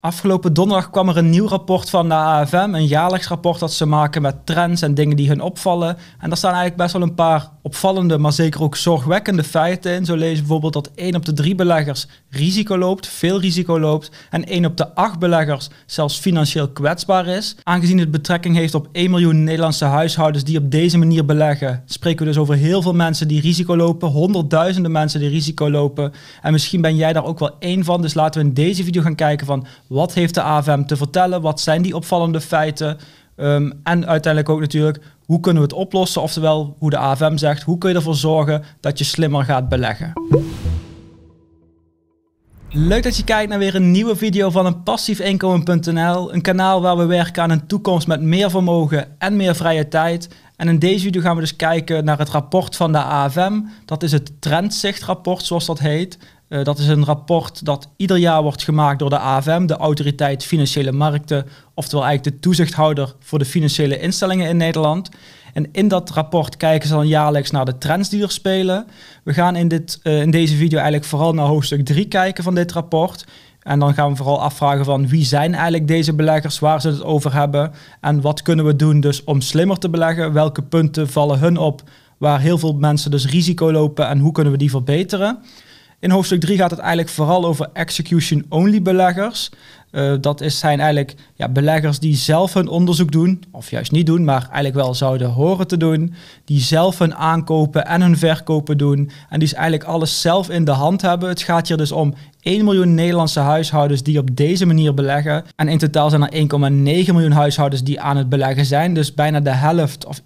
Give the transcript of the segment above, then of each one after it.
Afgelopen donderdag kwam er een nieuw rapport van de AFM, een jaarlijks rapport dat ze maken met trends en dingen die hun opvallen. En daar staan eigenlijk best wel een paar opvallende, maar zeker ook zorgwekkende feiten in. Zo lees bijvoorbeeld dat 1 op de 3 beleggers risico loopt, veel risico loopt, en 1 op de 8 beleggers zelfs financieel kwetsbaar is. Aangezien het betrekking heeft op 1 miljoen Nederlandse huishoudens die op deze manier beleggen, spreken we dus over heel veel mensen die risico lopen, honderdduizenden mensen die risico lopen. En misschien ben jij daar ook wel één van, dus laten we in deze video gaan kijken van wat heeft de AFM te vertellen? Wat zijn die opvallende feiten? Ehm, en uiteindelijk ook natuurlijk, hoe kunnen we het oplossen? Oftewel, hoe de AFM zegt, hoe kun je ervoor zorgen dat je slimmer gaat beleggen? Leuk dat je kijkt naar weer een nieuwe video van een passiefinkomen.nl. Een kanaal waar we werken aan een toekomst met meer vermogen en meer vrije tijd. En in deze video gaan we dus kijken naar het rapport van de AFM. Dat is het trendzichtrapport, zoals dat heet. Eh, dat is een rapport dat ieder jaar wordt gemaakt door de AFM, de Autoriteit Financiële Markten, oftewel eigenlijk de toezichthouder voor de financiële instellingen in Nederland. En in dat rapport kijken ze dan jaarlijks naar de trends die er spelen. We gaan in, dit, eh, in deze video eigenlijk vooral naar hoofdstuk 3 kijken van dit rapport. En dan gaan we vooral afvragen van wie zijn eigenlijk deze beleggers, waar ze het over hebben en wat kunnen we doen dus om slimmer te beleggen. Welke punten vallen hun op waar heel veel mensen dus risico lopen en hoe kunnen we die verbeteren. In hoofdstuk 3 gaat het eigenlijk vooral over execution-only beleggers. Eh, dat is, zijn eigenlijk ja, beleggers die zelf hun onderzoek doen, of juist niet doen, maar eigenlijk wel zouden horen te doen. Die zelf hun aankopen en hun verkopen doen. En die eigenlijk alles zelf in de hand hebben. Het gaat hier dus om 1 miljoen Nederlandse huishoudens die op deze manier beleggen. En in totaal zijn er 1,9 miljoen huishoudens die aan het beleggen zijn. Dus bijna de helft, of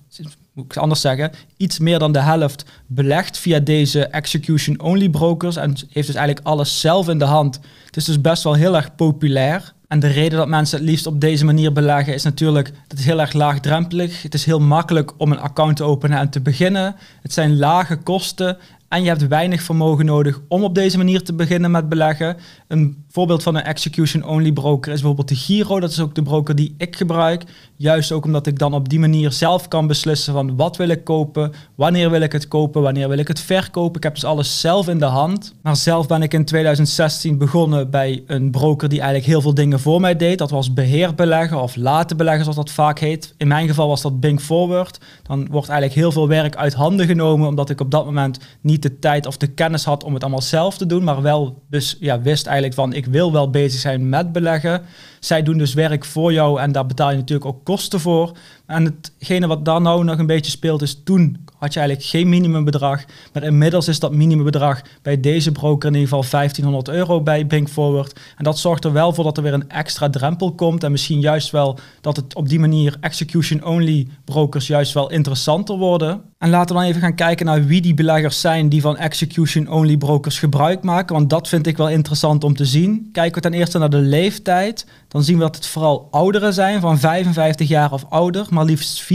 moet ik het anders zeggen, iets meer dan de helft belegt via deze execution-only brokers en heeft dus eigenlijk alles zelf in de hand. Het is dus best wel heel erg populair. En de reden dat mensen het liefst op deze manier beleggen is natuurlijk dat het heel erg laagdrempelig. Het is heel makkelijk om een account te openen en te beginnen. Het zijn lage kosten en je hebt weinig vermogen nodig om op deze manier te beginnen met beleggen. Een voorbeeld van een execution-only broker is bijvoorbeeld de Giro. Dat is ook de broker die ik gebruik. Juist ook omdat ik dan op die manier zelf kan beslissen van wat wil ik kopen, wanneer wil ik het kopen, wanneer wil ik het verkopen. Ik heb dus alles zelf in de hand. Maar zelf ben ik in 2016 begonnen bij een broker die eigenlijk heel veel dingen voor mij deed. Dat was beheerbeleggen of laten beleggen zoals dat vaak heet. In mijn geval was dat Bing Forward. Dan wordt eigenlijk heel veel werk uit handen genomen omdat ik op dat moment niet de tijd of de kennis had om het allemaal zelf te doen. Maar wel dus ja, wist eigenlijk van ik wil wel bezig zijn met beleggen, zij doen dus werk voor jou en daar betaal je natuurlijk ook kosten voor. En hetgene wat daar nou nog een beetje speelt is toen had je eigenlijk geen minimumbedrag. Maar inmiddels is dat minimumbedrag bij deze broker in ieder geval 1500 euro bij Bank Forward. En dat zorgt er wel voor dat er weer een extra drempel komt. En misschien juist wel dat het op die manier execution-only brokers juist wel interessanter worden. En laten we dan even gaan kijken naar wie die beleggers zijn die van execution-only brokers gebruik maken. Want dat vind ik wel interessant om te zien. Kijken we ten eerste naar de leeftijd dan zien we dat het vooral ouderen zijn van 55 jaar of ouder. Maar liefst 44%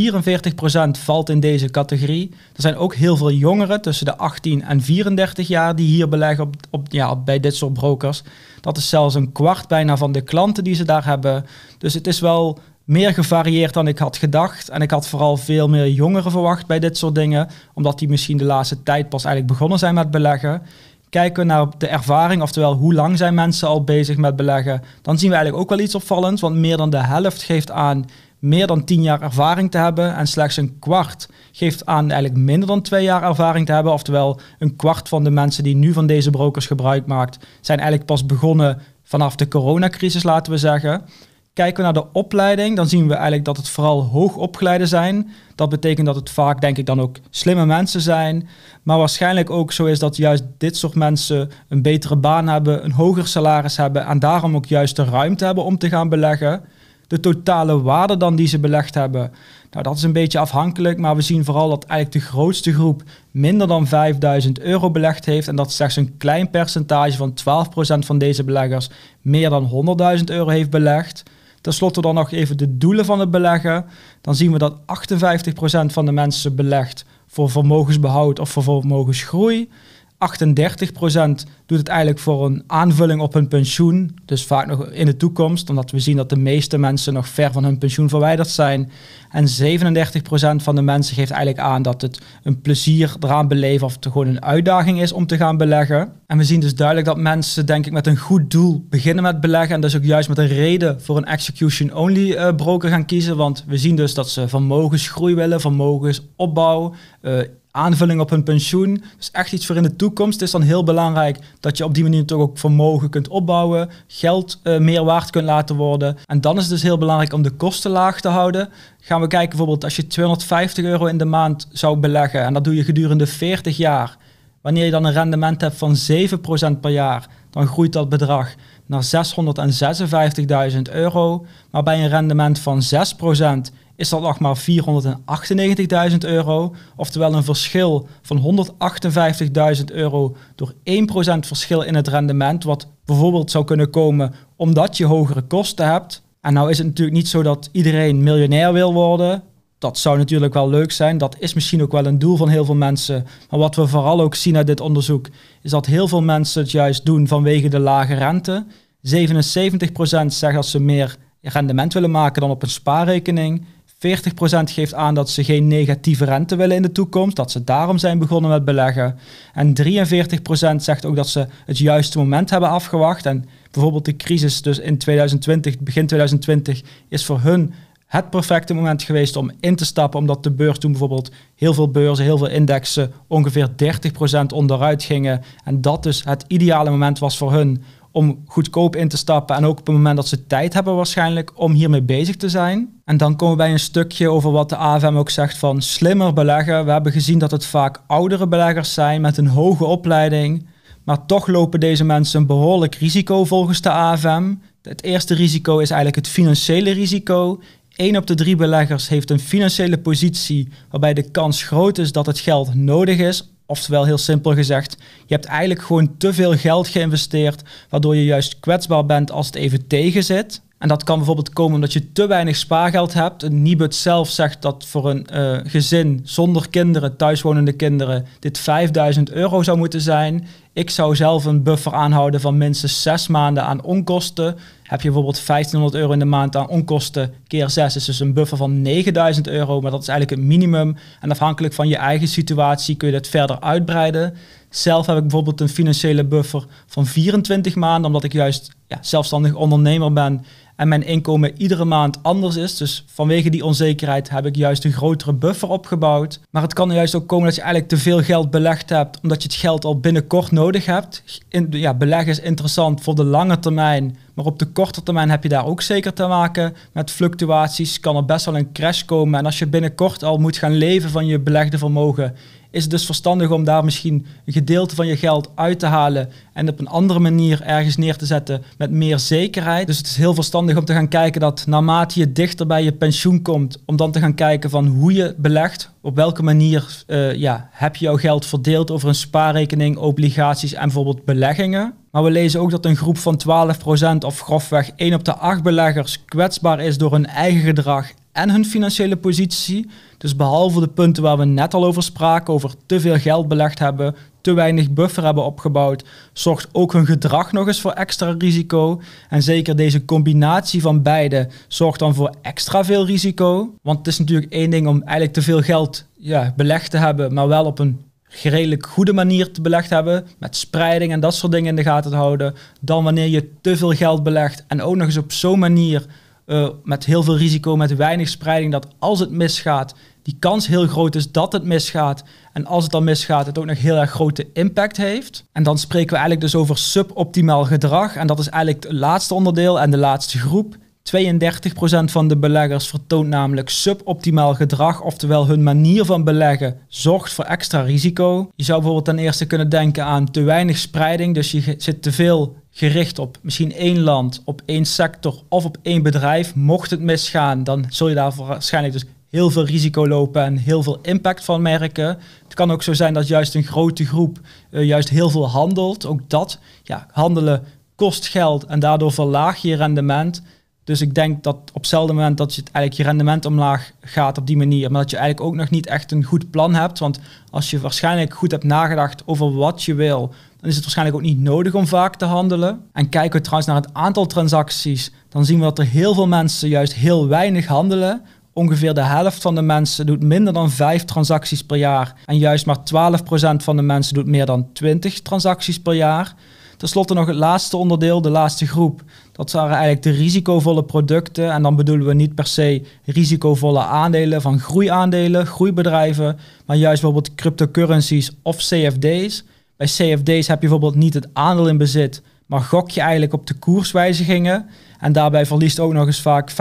valt in deze categorie. Er zijn ook heel veel jongeren tussen de 18 en 34 jaar die hier beleggen op, ja, bij dit soort brokers. Dat is zelfs een kwart bijna van de klanten die ze daar hebben. Dus het is wel meer gevarieerd dan ik had gedacht. En ik had vooral veel meer jongeren verwacht bij dit soort dingen. Omdat die misschien de laatste tijd pas eigenlijk begonnen zijn met beleggen kijken we naar de ervaring, oftewel hoe lang zijn mensen al bezig met beleggen, dan zien we eigenlijk ook wel iets opvallends. Want meer dan de helft geeft aan meer dan 10 jaar ervaring te hebben en slechts een kwart geeft aan eigenlijk minder dan 2 jaar ervaring te hebben. Oftewel, een kwart van de mensen die nu van deze brokers gebruik maakt, zijn eigenlijk pas begonnen vanaf de coronacrisis, laten we zeggen. Kijken we naar de opleiding, dan zien we eigenlijk dat het vooral hoogopgeleide zijn. Dat betekent dat het vaak, denk ik, dan ook slimme mensen zijn. Maar waarschijnlijk ook zo is dat juist dit soort mensen een betere baan hebben, een hoger salaris hebben en daarom ook juist de ruimte hebben om te gaan beleggen. De totale waarde dan die ze belegd hebben, nou dat is een beetje afhankelijk, maar we zien vooral dat eigenlijk de grootste groep minder dan 5000 euro belegd heeft en dat slechts een klein percentage van 12% van deze beleggers meer dan 100.000 euro heeft belegd. Ten slotte dan nog even de doelen van het beleggen. Dan zien we dat 58% van de mensen belegt voor vermogensbehoud of voor vermogensgroei. 38% doet het eigenlijk voor een aanvulling op hun pensioen. Dus vaak nog in de toekomst, omdat we zien dat de meeste mensen nog ver van hun pensioen verwijderd zijn. En 37% van de mensen geeft eigenlijk aan dat het een plezier eraan beleven of het gewoon een uitdaging is om te gaan beleggen. En we zien dus duidelijk dat mensen, denk ik, met een goed doel beginnen met beleggen. En dus ook juist met een reden voor een execution-only eh, broker gaan kiezen. Want we zien dus dat ze vermogensgroei willen, vermogensopbouw, uh, aanvulling op hun pensioen. Dus echt iets voor in de toekomst. Het is dan heel belangrijk dat je op die manier toch ook vermogen kunt opbouwen, geld eh, meer waard kunt laten worden. En dan is het dus heel belangrijk om de kosten laag te houden. Gaan we kijken bijvoorbeeld als je 250 euro in de maand zou beleggen en dat doe je gedurende 40 jaar. Wanneer je dan een rendement hebt van 7% per jaar, dan groeit dat bedrag naar 656.000 euro, maar bij een rendement van 6% is dat nog maar 498.000 euro, oftewel een verschil van 158.000 euro door 1% verschil in het rendement, wat bijvoorbeeld zou kunnen komen omdat je hogere kosten hebt. En nou is het natuurlijk niet zo dat iedereen miljonair wil worden, dat zou natuurlijk wel leuk zijn. Dat is misschien ook wel een doel van heel veel mensen. Maar wat we vooral ook zien uit dit onderzoek, is dat heel veel mensen het juist doen vanwege de lage rente. 77% zegt dat ze meer rendement willen maken dan op een spaarrekening. 40% geeft aan dat ze geen negatieve rente willen in de toekomst, dat ze daarom zijn begonnen met beleggen. En 43% zegt ook dat ze het juiste moment hebben afgewacht. En bijvoorbeeld de crisis dus in 2020, begin 2020, is voor hun het perfecte moment geweest om in te stappen, omdat de beurs toen bijvoorbeeld heel veel beurzen, heel veel indexen ongeveer 30% onderuit gingen. En dat dus het ideale moment was voor hun om goedkoop in te stappen en ook op het moment dat ze tijd hebben waarschijnlijk om hiermee bezig te zijn. En dan komen we bij een stukje over wat de AFM ook zegt van slimmer beleggen. We hebben gezien dat het vaak oudere beleggers zijn met een hoge opleiding, maar toch lopen deze mensen een behoorlijk risico volgens de AFM. Het eerste risico is eigenlijk het financiële risico. 1 op de drie beleggers heeft een financiële positie waarbij de kans groot is dat het geld nodig is. Oftewel heel simpel gezegd, je hebt eigenlijk gewoon te veel geld geïnvesteerd, waardoor je juist kwetsbaar bent als het even tegen zit. En dat kan bijvoorbeeld komen omdat je te weinig spaargeld hebt. Een Nibud zelf zegt dat voor een eh, gezin zonder kinderen, thuiswonende kinderen, dit 5000 euro zou moeten zijn. Ik zou zelf een buffer aanhouden van minstens zes maanden aan onkosten. Heb je bijvoorbeeld 1500 euro in de maand aan onkosten keer 6 is dus een buffer van 9000 euro, maar dat is eigenlijk het minimum. En afhankelijk van je eigen situatie kun je dat verder uitbreiden. Zelf heb ik bijvoorbeeld een financiële buffer van 24 maanden, omdat ik juist ja, zelfstandig ondernemer ben en mijn inkomen iedere maand anders is. Dus vanwege die onzekerheid heb ik juist een grotere buffer opgebouwd. Maar het kan juist ook komen dat je eigenlijk te veel geld belegd hebt, omdat je het geld al binnenkort nodig hebt. In, ja, beleggen is interessant voor de lange termijn, maar op de korte termijn heb je daar ook zeker te maken met fluctuaties. Kan er best wel een crash komen. En als je binnenkort al moet gaan leven van je belegde vermogen, is het dus verstandig om daar misschien een gedeelte van je geld uit te halen en op een andere manier ergens neer te zetten met meer zekerheid. Dus het is heel verstandig om te gaan kijken dat naarmate je dichter bij je pensioen komt, om dan te gaan kijken van hoe je belegt, op welke manier eh, ja, heb je jouw geld verdeeld over een spaarrekening, obligaties en bijvoorbeeld beleggingen. Maar we lezen ook dat een groep van 12% of grofweg 1 op de 8 beleggers kwetsbaar is door hun eigen gedrag en hun financiële positie. Dus behalve de punten waar we net al over spraken, over te veel geld belegd hebben, te weinig buffer hebben opgebouwd, zorgt ook hun gedrag nog eens voor extra risico. En zeker deze combinatie van beide zorgt dan voor extra veel risico. Want het is natuurlijk één ding om eigenlijk te veel geld ja, belegd te hebben, maar wel op een redelijk goede manier te belegd hebben, met spreiding en dat soort dingen in de gaten te houden, dan wanneer je te veel geld belegt en ook nog eens op zo'n manier eh, met heel veel risico, met weinig spreiding, dat als het misgaat, die kans heel groot is dat het misgaat. En als het dan misgaat, het ook nog heel erg grote impact heeft. En dan spreken we eigenlijk dus over suboptimaal gedrag. En dat is eigenlijk het laatste onderdeel en de laatste groep. 32% van de beleggers vertoont namelijk suboptimaal gedrag, oftewel hun manier van beleggen zorgt voor extra risico. Je zou bijvoorbeeld ten eerste kunnen denken aan te weinig spreiding, dus je zit te veel gericht op misschien één land, op één sector of op één bedrijf. Mocht het misgaan, dan zul je daar waarschijnlijk dus heel veel risico lopen en heel veel impact van merken. Het kan ook zo zijn dat juist een grote groep eh, juist heel veel handelt. Ook dat, ja, handelen kost geld en daardoor verlaag je rendement. Dus ik denk dat op hetzelfde moment dat je het eigenlijk je rendement omlaag gaat op die manier, maar dat je eigenlijk ook nog niet echt een goed plan hebt. Want als je waarschijnlijk goed hebt nagedacht over wat je wil, dan is het waarschijnlijk ook niet nodig om vaak te handelen. En kijken we trouwens naar het aantal transacties, dan zien we dat er heel veel mensen juist heel weinig handelen. Ongeveer de helft van de mensen doet minder dan 5 transacties per jaar. En juist maar 12% van de mensen doet meer dan 20 transacties per jaar. Ten slotte nog het laatste onderdeel, de laatste groep. Dat waren eigenlijk de risicovolle producten. En dan bedoelen we niet per se risicovolle aandelen van groeiaandelen, groeibedrijven, maar juist bijvoorbeeld cryptocurrencies of CFD's. Bij CFD's heb je bijvoorbeeld niet het aandeel in bezit, maar gok je eigenlijk op de koerswijzigingen. En daarbij verliest ook nog eens vaak 75%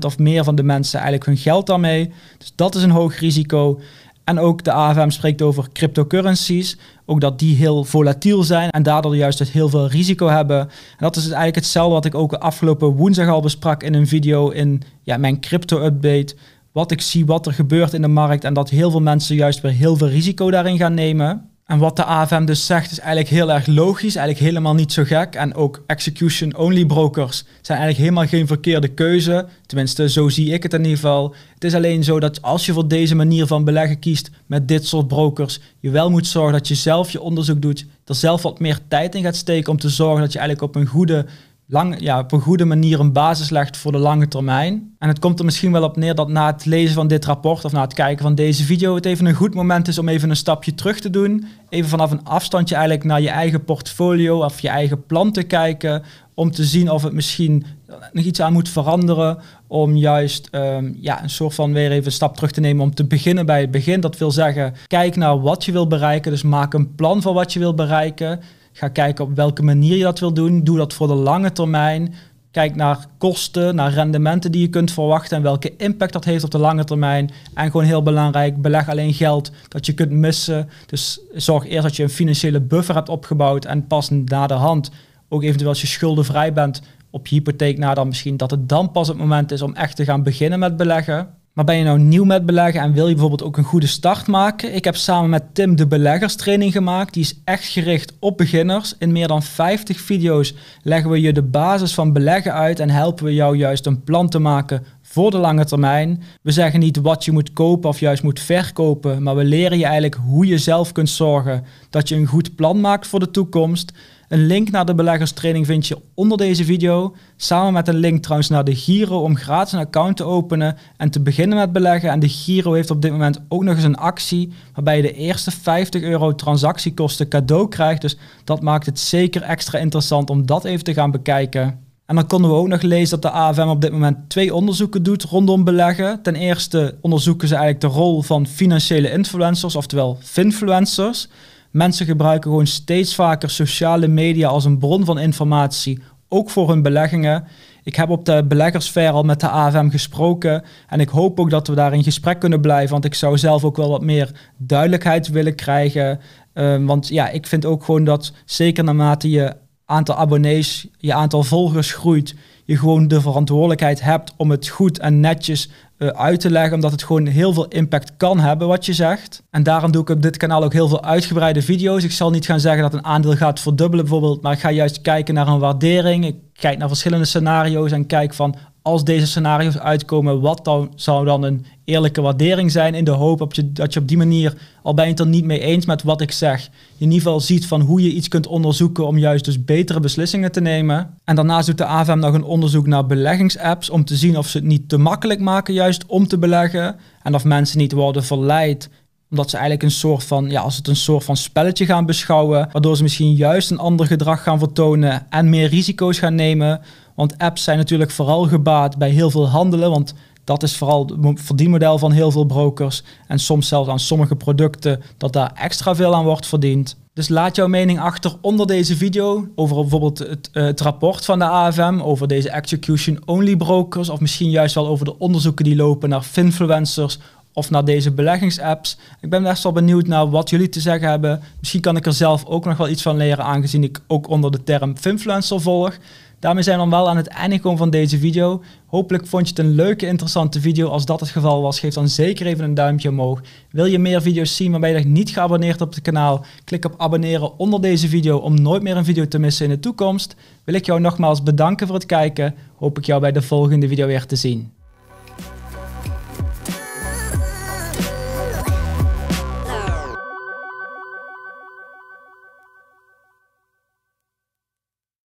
of meer van de mensen eigenlijk hun geld daarmee. Dus dat is een hoog risico. En ook de AFM spreekt over cryptocurrencies. Ook dat die heel volatiel zijn en daardoor juist dus heel veel risico hebben. En dat is dus eigenlijk hetzelfde wat ik ook afgelopen woensdag al besprak in een video in ja, mijn crypto-update. Wat ik zie, wat er gebeurt in de markt en dat heel veel mensen juist weer heel veel risico daarin gaan nemen. En wat de AFM dus zegt is eigenlijk heel erg logisch, eigenlijk helemaal niet zo gek. En ook execution-only brokers zijn eigenlijk helemaal geen verkeerde keuze. Tenminste, zo zie ik het in ieder geval. Het is alleen zo dat als je voor deze manier van beleggen kiest met dit soort brokers, je wel moet zorgen dat je zelf je onderzoek doet, er zelf wat meer tijd in gaat steken om te zorgen dat je eigenlijk op een goede lang, ja, op een goede manier een basis legt voor de lange termijn. En het komt er misschien wel op neer dat na het lezen van dit rapport of na het kijken van deze video het even een goed moment is om even een stapje terug te doen. Even vanaf een afstandje eigenlijk naar je eigen portfolio of je eigen plan te kijken. Om te zien of het misschien nog iets aan moet veranderen. Om juist ehm, ja, een soort van weer even een stap terug te nemen om te beginnen bij het begin. Dat wil zeggen, kijk naar wat je wil bereiken. Dus maak een plan voor wat je wil bereiken. Ga kijken op welke manier je dat wil doen. Doe dat voor de lange termijn. Kijk naar kosten, naar rendementen die je kunt verwachten en welke impact dat heeft op de lange termijn. En gewoon heel belangrijk, beleg alleen geld dat je kunt missen. Dus zorg eerst dat je een financiële buffer hebt opgebouwd en pas na de hand, ook eventueel als je schuldenvrij bent op je hypotheek na dan misschien, dat het dan pas het moment is om echt te gaan beginnen met beleggen. Maar ben je nou nieuw met beleggen en wil je bijvoorbeeld ook een goede start maken? Ik heb samen met Tim de beleggerstraining gemaakt. Die is echt gericht op beginners. In meer dan 50 video's leggen we je de basis van beleggen uit en helpen we jou juist een plan te maken voor de lange termijn. We zeggen niet wat je moet kopen of juist moet verkopen, maar we leren je eigenlijk hoe je zelf kunt zorgen dat je een goed plan maakt voor de toekomst. Een link naar de beleggerstraining vind je onder deze video, samen met een link trouwens naar de Giro om gratis een account te openen en te beginnen met beleggen. En de Giro heeft op dit moment ook nog eens een actie waarbij je de eerste 50 euro transactiekosten cadeau krijgt. Dus dat maakt het zeker extra interessant om dat even te gaan bekijken. En dan konden we ook nog lezen dat de AFM op dit moment twee onderzoeken doet rondom beleggen. Ten eerste onderzoeken ze eigenlijk de rol van financiële influencers, oftewel finfluencers. Mensen gebruiken gewoon steeds vaker sociale media als een bron van informatie, ook voor hun beleggingen. Ik heb op de beleggersfair al met de AFM gesproken en ik hoop ook dat we daar in gesprek kunnen blijven, want ik zou zelf ook wel wat meer duidelijkheid willen krijgen. Ehm, want ja, ik vind ook gewoon dat zeker naarmate je aantal abonnees, je aantal volgers groeit, je gewoon de verantwoordelijkheid hebt om het goed en netjes eh, uit te leggen. Omdat het gewoon heel veel impact kan hebben wat je zegt. En daarom doe ik op dit kanaal ook heel veel uitgebreide video's. Ik zal niet gaan zeggen dat een aandeel gaat verdubbelen bijvoorbeeld. Maar ik ga juist kijken naar een waardering. Ik kijk naar verschillende scenario's en kijk van als deze scenario's uitkomen, wat dan, zou dan een eerlijke waardering zijn in de hoop dat je, dat je op die manier, al ben je het er niet mee eens met wat ik zeg, in ieder geval ziet van hoe je iets kunt onderzoeken om juist dus betere beslissingen te nemen. En daarnaast doet de AVM nog een onderzoek naar beleggingsapps om te zien of ze het niet te makkelijk maken juist om te beleggen en of mensen niet worden verleid omdat ze eigenlijk een soort van, ja, als het een soort van spelletje gaan beschouwen, waardoor ze misschien juist een ander gedrag gaan vertonen en meer risico's gaan nemen, want apps zijn natuurlijk vooral gebaat bij heel veel handelen. Want dat is vooral het verdienmodel van heel veel brokers. En soms zelfs aan sommige producten dat daar extra veel aan wordt verdiend. Dus laat jouw mening achter onder deze video over bijvoorbeeld het, eh, rapport van de AFM, over deze execution-only brokers, of misschien juist wel over de onderzoeken die lopen naar finfluencers of naar deze beleggingsapps. Ik ben best wel benieuwd naar wat jullie te zeggen hebben. Misschien kan ik er zelf ook nog wel iets van leren, aangezien ik ook onder de term finfluencer volg. Daarmee zijn we dan wel aan het einde gekomen van deze video. Hopelijk vond je het een leuke, interessante video. Als dat het geval was, geef dan zeker even een duimpje omhoog. Wil je meer video's zien ben je nog niet geabonneerd op het kanaal? Klik op abonneren onder deze video om nooit meer een video te missen in de toekomst. Wil ik jou nogmaals bedanken voor het kijken. Hoop ik jou bij de volgende video weer te zien.